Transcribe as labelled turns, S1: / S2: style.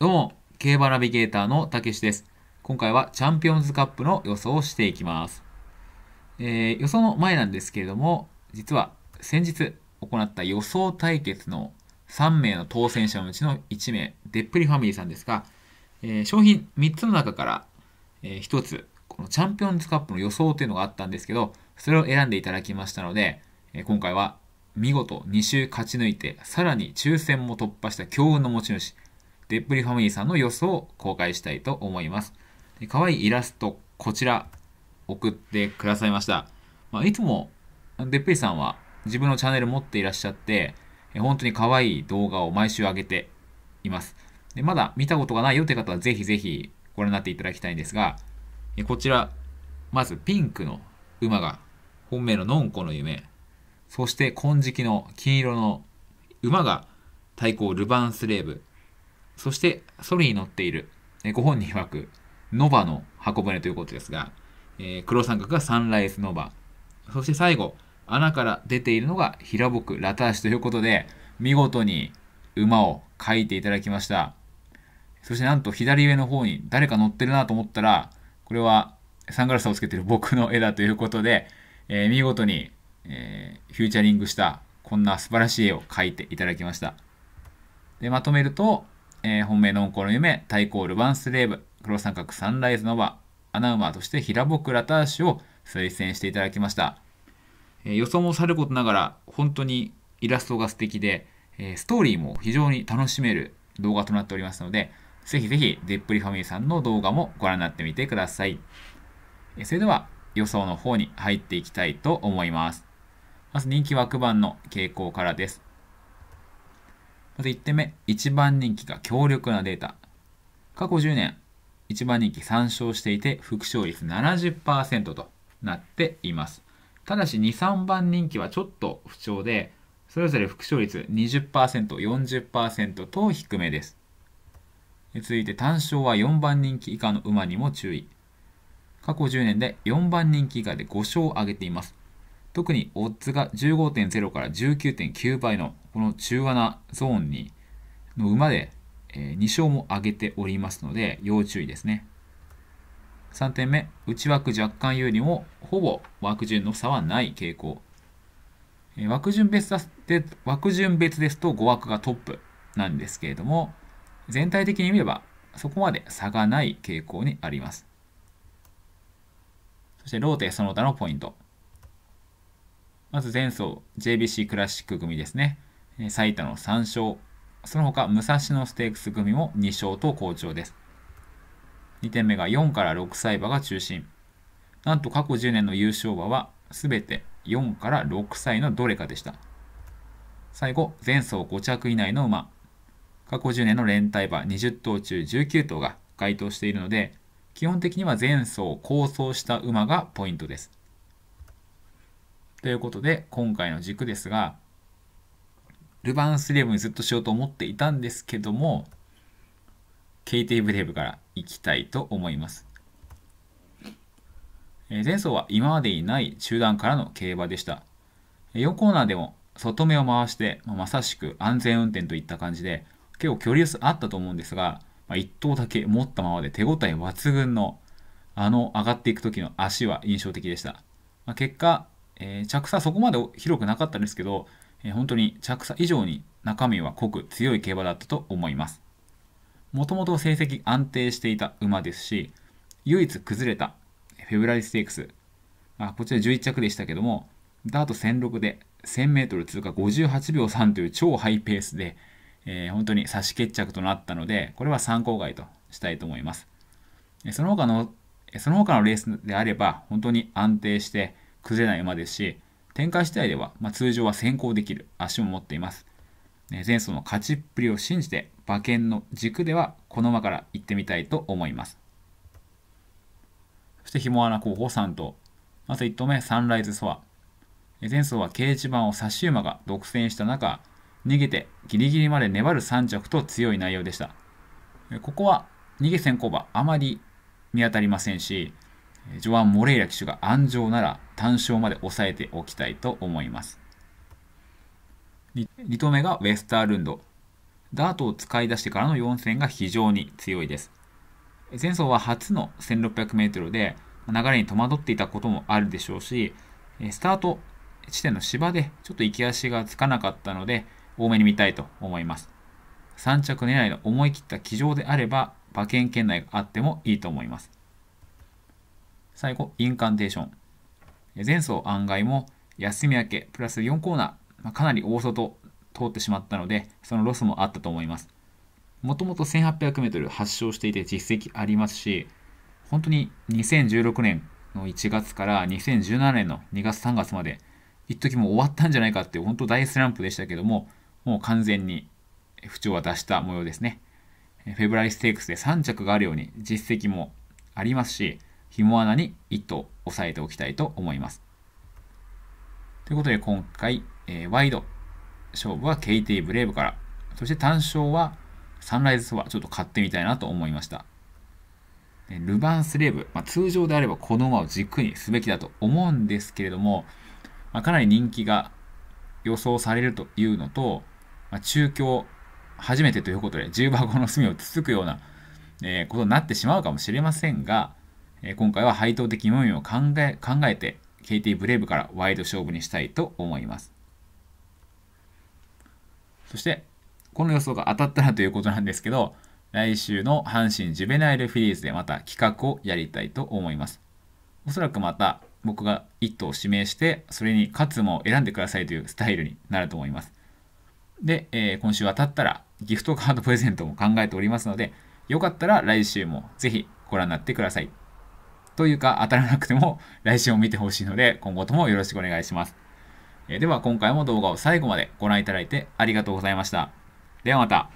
S1: どうも、競馬ナビゲーターのたけしです。今回はチャンピオンズカップの予想をしていきます。えー、予想の前なんですけれども、実は先日行った予想対決の3名の当選者のうちの1名、でっぷりファミリーさんですが、えー、商品3つの中から、えー、1つ、このチャンピオンズカップの予想というのがあったんですけど、それを選んでいただきましたので、え今回は見事2週勝ち抜いて、さらに抽選も突破した強運の持ち主、デップリファミリーさんの様子を公開したいと思います。可愛いイラスト、こちら、送ってくださいました。まあ、いつも、デップリさんは自分のチャンネル持っていらっしゃって、本当に可愛い動画を毎週上げています。でまだ見たことがないよって方は、ぜひぜひご覧になっていただきたいんですが、こちら、まずピンクの馬が、本命ののんこの夢、そして金色の金色の馬が対抗ルヴァンスレーブ、そしてソリに乗っている、えご本人曰く、ノバの箱舟ということですが、えー、黒三角がサンライズノバ。そして最後、穴から出ているのが平僕ラターシということで、見事に馬を描いていただきました。そしてなんと左上の方に誰か乗ってるなと思ったら、これはサングラスをつけてる 僕の絵だということで、えー、見事に、えー、フューチャリングしたこんな素晴らしい絵を描いていただきました。で、まとめると、えー、本命の温の夢、対抗ルヴァンスレーブ、黒三角サンライズノバ、アナウマーとして平僕ラターシュを推薦していただきました、えー、予想もさることながら本当にイラストが素敵で、えー、ストーリーも非常に楽しめる動画となっておりますのでぜひぜひデップリファミリーさんの動画もご覧になってみてください、えー、それでは予想の方に入っていきたいと思いますまず人気枠番の傾向からですまず1点目、1番人気が強力なデータ。過去10年、1番人気3勝していて、副勝率70%となっています。ただし、2、3番人気はちょっと不調で、それぞれ副勝率20%、40%と低めです。続いて単勝は4番人気以下の馬にも注意。過去10年で4番人気以下で5勝を挙げています。特にオッズが15.0から19.9倍のこの中和なゾーンにの馬で、え2勝も上げておりますので要注意ですね。3点目、内枠若干有利もほぼ枠順の差はない傾向。え枠順別で枠順別ですと5枠がトップなんですけれども、全体的に見ればそこまで差がない傾向にあります。そしてローテその他のポイント。まず前走 JBC クラシック組ですね。最多の3勝。その他、武蔵野ステークス組も2勝と好調です。2点目が4から6歳馬が中心。なんと過去10年の優勝馬は全て4から6歳のどれかでした。最後、前走5着以内の馬。過去10年の連帯馬20頭中19頭が該当しているので、基本的には前走構想した馬がポイントです。ということで、今回の軸ですが、ルヴァンスレーブにずっとしようと思っていたんですけども、ケイティブレーブからいきたいと思います。前走は今までにない中段からの競馬でした。4コーナーでも外目を回して、まさしく安全運転といった感じで、結構距離数あったと思うんですが、ま1頭だけ持ったままで手応え抜群の、あの上がっていく時の足は印象的でした。ま結果、えー、着差そこまで広くなかったですけど、えー、本当に着差以上に中身は濃く強い競馬だったと思います。もともと成績安定していた馬ですし、唯一崩れたフェブラリステークス、まあ、こちら11着でしたけども、ダート1006で 1000m 通過58秒3という超ハイペースで、えー、本当に差し決着となったので、これは参考外としたいと思います。その他の、その他のレースであれば、本当に安定して、崩れない馬ですし、展開次第では、まあ、通常は先行できる足も持っています。前走の勝ちっぷりを信じて、馬券の軸ではこの馬から行ってみたいと思います。そして、ひも穴候補3頭。まず1頭目、サンライズソア。前走は掲示板を差し馬が独占した中、逃げてギリギリまで粘る3着と強い内容でした。ここは逃げ先行馬あまり見当たりませんし、ジョアン・モレイラ騎手が安城なら単勝まで抑えておきたいと思います。2投目がウェスタールンド。ダートを使い出してからの4戦が非常に強いです。前走は初の 1600m で流れに戸惑っていたこともあるでしょうし、スタート地点の芝でちょっと行き足がつかなかったので、多めに見たいと思います。3着狙いの思い切った騎乗であれば、馬券圏内があってもいいと思います。最後、インカンテーション。前走案外も休み明け、プラス4コーナー、まあ、かなり大外通ってしまったので、そのロスもあったと思います。もともと 1800m 発祥していて実績ありますし、本当に2016年の1月から2017年の2月3月まで、一時もう終わったんじゃないかっていう本当大スランプでしたけども、もう完全に不調は出した模様ですね。フェブラリステークスで3着があるように実績もありますし、紐穴に糸を押さえておきたいと思います。ということで今回、えー、ワイド勝負は KT ブレイブから、そして単勝はサンライズソワ、ちょっと買ってみたいなと思いました。ルバンスレーブ、まあ、通常であればこの馬を軸にすべきだと思うんですけれども、まあ、かなり人気が予想されるというのと、まあ、中京初めてということで、重箱の隅をつつくような、えー、ことになってしまうかもしれませんが、え今回は配当的4味を考え考えて KT ブレイブからワイド勝負にしたいと思います。そして、この予想が当たったらということなんですけど、来週の阪神ジュベナイルフィリーズでまた企画をやりたいと思います。おそらくまた僕が1頭指名して、それに勝つも選んでくださいというスタイルになると思います。で、えー、今週当たったらギフトカードプレゼントも考えておりますので、よかったら来週もぜひご覧になってください。というか当たらなくても 来週を見てほしいので今後ともよろしくお願いします。えでは今回も動画を最後までご覧いただいてありがとうございました。ではまた。